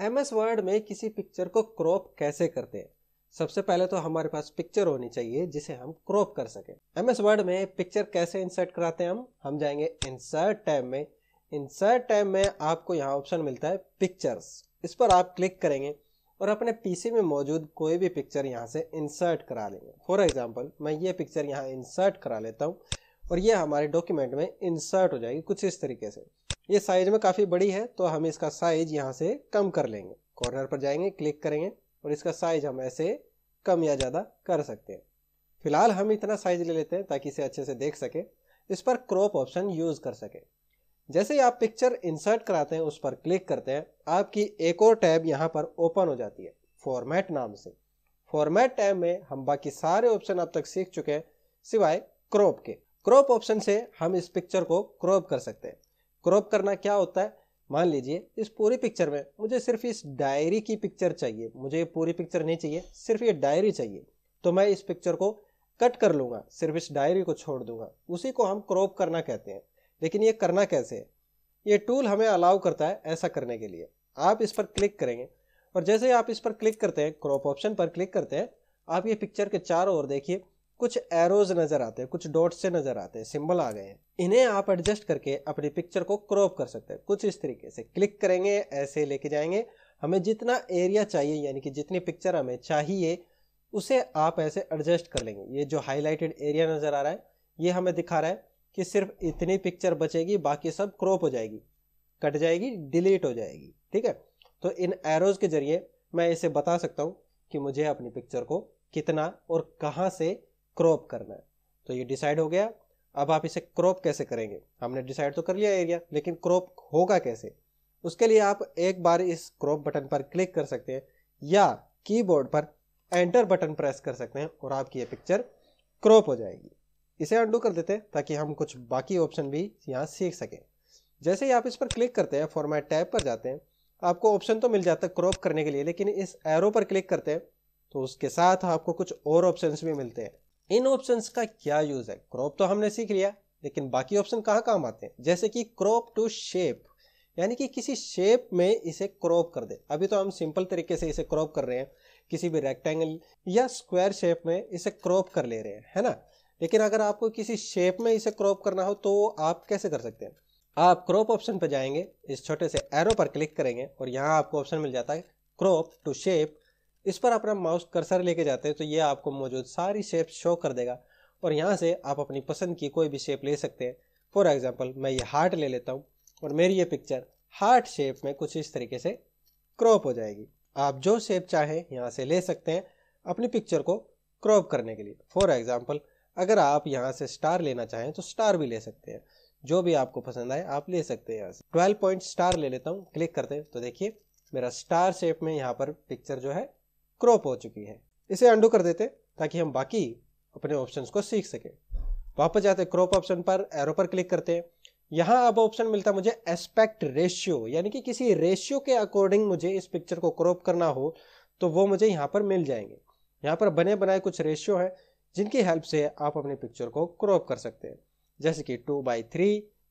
M S Word में किसी picture को क्रॉप कैसे करते हैं सबसे पहले तो हमारे पास पिक्चर होनी चाहिए जिसे हम क्रॉप कर सके एम एस वर्ड में पिक्चर कैसे इंसर्ट कराते हैं हम हम जाएंगे इंसर्ट टैब में इंसर्ट टैब में आपको यहाँ ऑप्शन मिलता है पिक्चर्स इस पर आप क्लिक करेंगे और अपने पीसी में मौजूद कोई भी पिक्चर यहाँ से इंसर्ट करा लेंगे फॉर एग्जाम्पल मैं ये पिक्चर यहाँ इंसर्ट करा लेता हूँ और ये हमारे डॉक्यूमेंट में इंसर्ट हो जाएगी कुछ इस तरीके से ये साइज में काफ़ी बड़ी है तो हम इसका साइज यहाँ से कम कर लेंगे कॉर्नर पर जाएंगे क्लिक करेंगे और इसका साइज हम ऐसे कम या ज़्यादा कर सकते हैं फिलहाल हम इतना साइज ले लेते हैं ताकि इसे अच्छे से देख सके इस पर क्रॉप ऑप्शन यूज़ कर सके जैसे ही आप पिक्चर इंसर्ट कराते हैं उस पर क्लिक करते हैं आपकी एक और टैब यहाँ पर ओपन हो जाती है फॉर्मेट नाम से फॉर्मेट टैब में हम बाकी सारे ऑप्शन अब तक सीख चुके हैं सिवाय क्रॉप के क्रॉप ऑप्शन से हम इस पिक्चर को क्रॉप कर सकते हैं क्रॉप करना क्या होता है मान लीजिए इस पूरी पिक्चर में मुझे सिर्फ इस डायरी की पिक्चर चाहिए मुझे ये पूरी पिक्चर नहीं चाहिए सिर्फ ये डायरी चाहिए तो मैं इस पिक्चर को कट कर लूँगा सिर्फ इस डायरी को छोड़ दूंगा उसी को हम क्रॉप करना कहते हैं लेकिन ये करना कैसे है ये टूल हमें अलाउ करता है ऐसा करने के लिए आप इस पर क्लिक करेंगे और जैसे ही आप इस पर क्लिक करते हैं क्रॉप ऑप्शन पर क्लिक करते हैं आप ये पिक्चर के चारों ओर देखिए कुछ एरोज नजर आते हैं कुछ डॉट से नजर आते हैं सिंबल आ गए हैं इन्हें आप एडजस्ट करके अपनी पिक्चर को क्रॉप कर सकते हैं कुछ इस तरीके से क्लिक करेंगे ऐसे लेके जाएंगे हमें जितना एरिया चाहिए यानी कि जितनी पिक्चर हमें चाहिए उसे आप ऐसे एडजस्ट कर लेंगे ये जो हाईलाइटेड एरिया नज़र आ रहा है ये हमें दिखा रहा है कि सिर्फ इतनी पिक्चर बचेगी बाकी सब क्रॉप हो जाएगी कट जाएगी डिलीट हो जाएगी ठीक है तो इन एरोज के जरिए मैं इसे बता सकता हूँ कि मुझे अपनी पिक्चर को कितना और कहाँ से क्रॉप करना है तो ये डिसाइड हो गया अब आप इसे क्रॉप कैसे करेंगे हमने डिसाइड तो कर लिया एरिया लेकिन क्रॉप होगा कैसे उसके लिए आप एक बार इस क्रॉप बटन पर क्लिक कर सकते हैं या कीबोर्ड पर एंटर बटन प्रेस कर सकते हैं और आपकी ये पिक्चर क्रॉप हो जाएगी इसे अंडू कर देते हैं ताकि हम कुछ बाकी ऑप्शन भी यहाँ सीख सकें जैसे ही आप इस पर क्लिक करते हैं फॉर्मेट टैब पर जाते हैं आपको ऑप्शन तो मिल जाता है क्रॉप करने के लिए लेकिन इस एरो पर क्लिक करते हैं तो उसके साथ आपको कुछ और ऑप्शंस भी मिलते हैं इन ऑप्शंस का क्या यूज है क्रॉप तो हमने सीख लिया लेकिन बाकी ऑप्शन कहाँ काम आते हैं जैसे कि क्रॉप टू शेप यानी कि किसी शेप में इसे क्रॉप कर दे अभी तो हम सिंपल तरीके से इसे क्रॉप कर रहे हैं किसी भी रेक्टेंगल या स्क्वायर शेप में इसे क्रॉप कर ले रहे हैं है ना लेकिन अगर आपको किसी शेप में इसे क्रॉप करना हो तो आप कैसे कर सकते हैं आप क्रॉप ऑप्शन पर जाएंगे इस छोटे से एरो पर क्लिक करेंगे और यहाँ आपको ऑप्शन मिल जाता है क्रॉप टू शेप इस पर अपना माउस कर्सर लेके जाते हैं तो ये आपको मौजूद सारी शेप शो कर देगा और यहाँ से आप अपनी पसंद की कोई भी शेप ले सकते हैं फॉर एग्ज़ाम्पल मैं ये हार्ट ले लेता हूँ और मेरी ये पिक्चर हार्ट शेप में कुछ इस तरीके से क्रॉप हो जाएगी आप जो शेप चाहें यहाँ से ले सकते हैं अपनी पिक्चर को क्रॉप करने के लिए फॉर एग्ज़ाम्पल अगर आप यहाँ से स्टार लेना चाहें तो स्टार भी ले सकते हैं जो भी आपको पसंद आए आप ले सकते हैं यहाँ से ट्वेल्व पॉइंट स्टार ले लेता हूँ क्लिक करते हैं तो देखिए मेरा स्टार शेप में यहाँ पर पिक्चर जो है क्रॉप हो चुकी है इसे अंडू कर देते ताकि हम बाकी अपने ऑप्शन को सीख सकें वापस जाते क्रॉप ऑप्शन पर एरो पर क्लिक करते हैं यहाँ अब ऑप्शन मिलता मुझे एस्पेक्ट रेशियो यानी कि किसी रेशियो के अकॉर्डिंग मुझे इस पिक्चर को क्रॉप करना हो तो वो मुझे यहाँ पर मिल जाएंगे यहाँ पर बने बनाए कुछ रेशियो हैं जिनकी हेल्प से आप अपने पिक्चर को क्रॉप कर सकते हैं जैसे कि टू बाई थ्री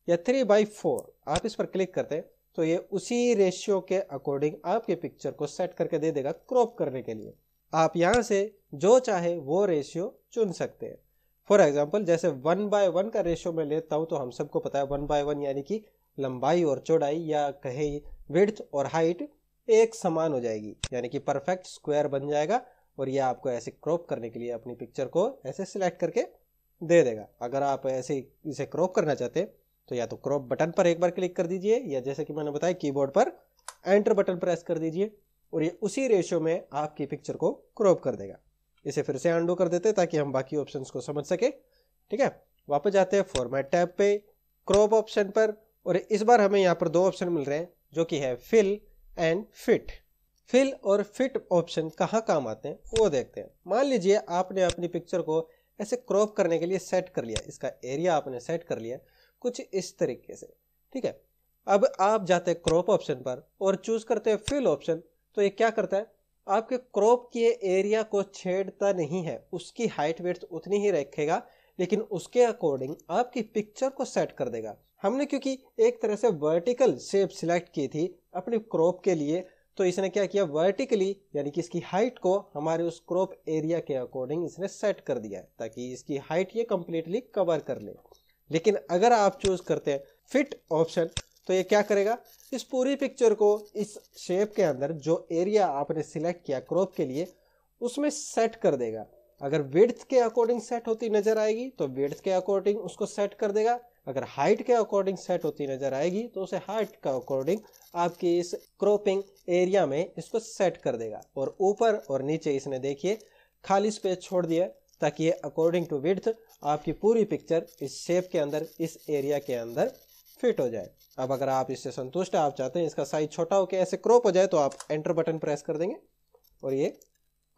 या थ्री बाई फोर आप इस पर क्लिक करते हैं तो ये उसी रेशियो के अकॉर्डिंग आपके पिक्चर को सेट करके दे देगा क्रॉप करने के लिए आप यहाँ से जो चाहे वो रेशियो चुन सकते हैं फॉर एग्जाम्पल जैसे वन बाय वन का रेशियो मैं लेता हूँ तो हम सबको पता है वन बाय वन यानी कि लंबाई और चौड़ाई या कहे विड्थ और हाइट एक समान हो जाएगी यानी कि परफेक्ट स्क्वायर बन जाएगा और ये आपको ऐसे क्रॉप करने के लिए अपनी पिक्चर को ऐसे सिलेक्ट करके दे देगा अगर आप ऐसे इसे क्रॉप करना चाहते हैं तो या तो क्रॉप बटन पर एक बार क्लिक कर दीजिए या जैसे कि मैंने बताया कीबोर्ड पर एंटर बटन प्रेस कर दीजिए और ये उसी रेशियो में आपकी पिक्चर को क्रॉप कर देगा इसे फिर से अंडू कर देते हैं ताकि हम बाकी ऑप्शन को समझ सके ठीक है वापस जाते हैं फॉर्मेट टैब पे क्रॉप ऑप्शन पर और इस बार हमें यहाँ पर दो ऑप्शन मिल रहे हैं जो कि है फिल एंड फिट फिल और फिट ऑप्शन कहाँ काम आते हैं वो देखते हैं मान लीजिए आपने अपनी पिक्चर को ऐसे क्रॉप करने के लिए सेट कर लिया इसका एरिया आपने सेट कर लिया कुछ इस तरीके से ठीक है अब आप जाते हैं क्रॉप ऑप्शन पर और चूज करते हैं फिल ऑप्शन तो ये क्या करता है आपके क्रॉप के एरिया को छेड़ता नहीं है उसकी हाइट वेट उतनी ही रखेगा लेकिन उसके अकॉर्डिंग आपकी पिक्चर को सेट कर देगा हमने क्योंकि एक तरह से वर्टिकल शेप सिलेक्ट की थी अपने क्रॉप के लिए तो इसने क्या किया वर्टिकली यानी कि इसकी हाइट को हमारे उस क्रॉप एरिया के अकॉर्डिंग इसने सेट कर दिया है ताकि इसकी हाइट ये कंप्लीटली कवर कर ले लेकिन अगर आप चूज करते हैं फिट ऑप्शन तो ये क्या करेगा इस पूरी पिक्चर को इस शेप के अंदर जो एरिया आपने सिलेक्ट किया क्रॉप के लिए उसमें सेट कर देगा अगर विड्थ के अकॉर्डिंग सेट होती नजर आएगी तो विड्थ के अकॉर्डिंग उसको सेट कर देगा अगर हाइट के अकॉर्डिंग सेट होती नजर आएगी तो उसे हाइट का अकॉर्डिंग आपकी इस क्रॉपिंग एरिया में इसको सेट कर देगा और ऊपर और नीचे इसने देखिए खाली स्पेस छोड़ दिया ताकि ये अकॉर्डिंग टू विड्थ आपकी पूरी पिक्चर इस शेप के अंदर इस एरिया के अंदर फिट हो जाए अब अगर आप इससे संतुष्ट आप चाहते हैं इसका साइज छोटा हो के ऐसे क्रॉप हो जाए तो आप एंटर बटन प्रेस कर देंगे और ये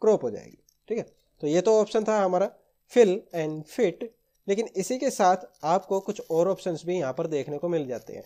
क्रॉप हो जाएगी ठीक है तो ये तो ऑप्शन था हमारा फिल एंड फिट लेकिन इसी के साथ आपको कुछ और ऑप्शन भी यहाँ पर देखने को मिल जाते हैं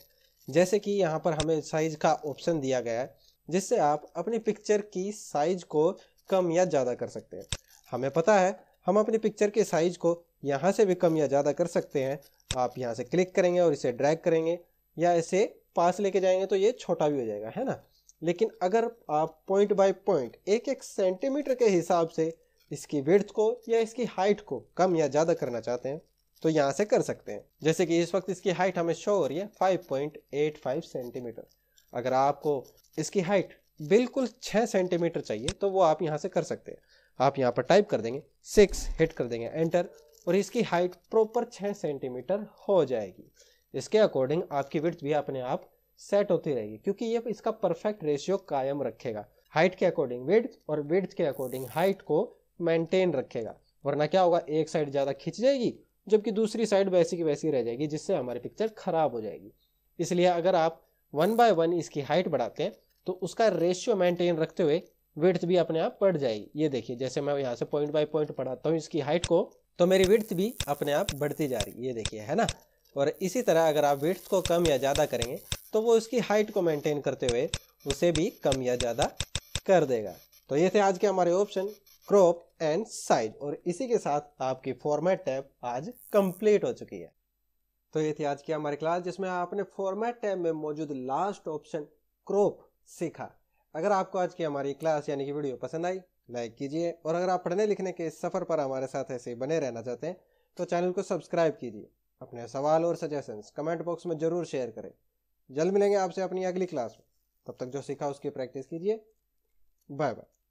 जैसे कि यहाँ पर हमें साइज का ऑप्शन दिया गया है जिससे आप अपनी पिक्चर की साइज को कम या ज़्यादा कर सकते हैं हमें पता है हम अपनी पिक्चर के साइज को यहाँ से भी कम या ज़्यादा कर सकते हैं आप यहाँ से क्लिक करेंगे और इसे ड्रैग करेंगे या इसे पास लेके जाएंगे तो ये छोटा भी हो जाएगा है ना लेकिन अगर आप पॉइंट बाय पॉइंट एक एक सेंटीमीटर के हिसाब से इसकी वर्थ को या इसकी हाइट को कम या ज़्यादा करना चाहते हैं तो यहाँ से कर सकते हैं जैसे कि इस वक्त इसकी हाइट हमें शो हो रही है फाइव सेंटीमीटर अगर आपको इसकी हाइट बिल्कुल छः सेंटीमीटर चाहिए तो वो आप यहाँ से कर सकते हैं आप यहाँ पर टाइप कर देंगे सिक्स हिट कर देंगे एंटर और इसकी हाइट प्रॉपर छः सेंटीमीटर हो जाएगी इसके अकॉर्डिंग आपकी विर्थ भी अपने आप सेट होती रहेगी क्योंकि ये इसका परफेक्ट रेशियो कायम रखेगा हाइट के अकॉर्डिंग विड्थ और विड्थ के अकॉर्डिंग हाइट को मेंटेन रखेगा वरना क्या होगा एक साइड ज़्यादा खिंच जाएगी जबकि दूसरी साइड वैसी की वैसी रह जाएगी जिससे हमारी पिक्चर खराब हो जाएगी इसलिए अगर आप वन बाय वन इसकी हाइट बढ़ाते हैं तो उसका रेशियो मेंटेन रखते हुए विड्थ भी अपने आप बढ़ जाएगी ये देखिए जैसे मैं यहाँ से पॉइंट बाई पॉइंट पढ़ाता हूँ इसकी हाइट को तो मेरी विड्थ भी अपने आप बढ़ती जा रही है ये देखिए है ना और इसी तरह अगर आप विड्थ को कम या ज़्यादा करेंगे तो वो उसकी हाइट को मेंटेन करते हुए उसे भी कम या ज़्यादा कर देगा तो ये थे आज के हमारे ऑप्शन क्रॉप एंड साइज और इसी के साथ आपकी फॉर्मेट टैब आज कंप्लीट हो चुकी है तो ये थी आज की हमारी क्लास जिसमें आपने फॉर्मेट टैब में मौजूद लास्ट ऑप्शन क्रॉप सीखा अगर आपको आज की हमारी क्लास यानी कि वीडियो पसंद आई लाइक कीजिए और अगर आप पढ़ने लिखने के इस सफ़र पर हमारे साथ ऐसे ही बने रहना चाहते हैं तो चैनल को सब्सक्राइब कीजिए अपने सवाल और सजेशंस कमेंट बॉक्स में ज़रूर शेयर करें जल्द मिलेंगे आपसे अपनी अगली क्लास में तब तक जो सीखा उसकी प्रैक्टिस कीजिए बाय बाय